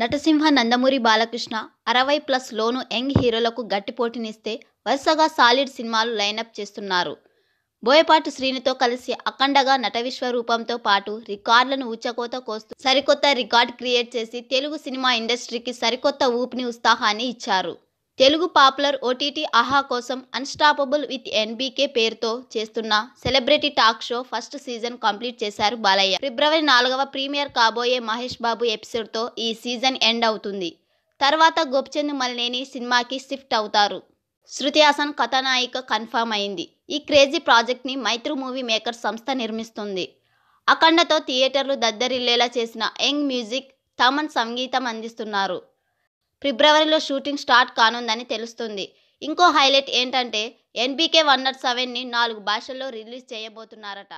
నటసింహ నందమూరి బాలకృష్ణ అరవై ప్లస్ లోను యంగ్ హీరోలకు గట్టి పోటీనిస్తే వరుసగా సాలిడ్ సినిమాలు లైనప్ చేస్తున్నారు బోయపాటి శ్రీనితో కలిసి అఖండగా నటవిశ్వ రూపంతో పాటు రికార్డులను ఉచ్చకోత కోస్తూ సరికొత్త రికార్డ్ క్రియేట్ చేసి తెలుగు సినిమా ఇండస్ట్రీకి సరికొత్త ఊపిని ఉత్సాహాన్ని ఇచ్చారు తెలుగు పాపులర్ ఓటీటీ ఆహా కోసం అన్స్టాపబుల్ విత్ ఎన్బీకే పేరుతో చేస్తున్న celebrity talk show first season complete చేశారు బాలయ్య ఫిబ్రవరి నాలుగవ ప్రీమియర్ కాబోయే మహేష్ బాబు ఎపిసోడ్తో ఈ సీజన్ ఎండ్ అవుతుంది తర్వాత గోపిచంద్ మలినేని సినిమాకి షిఫ్ట్ అవుతారు శృతి హాసన్ కథానాయిక కన్ఫామ్ అయింది ఈ క్రేజీ ప్రాజెక్ట్ని మైత్రు మూవీ మేకర్ సంస్థ నిర్మిస్తుంది అఖండతో థియేటర్లు దద్దరిల్లేలా చేసిన యంగ్ మ్యూజిక్ తమన్ సంగీతం అందిస్తున్నారు ఫిబ్రవరిలో షూటింగ్ స్టార్ట్ కానుందని తెలుస్తుంది ఇంకో హైలైట్ ఏంటంటే ఎన్బీకే వన్ నాట్ సెవెన్ని నాలుగు భాషల్లో రిలీజ్ చేయబోతున్నారట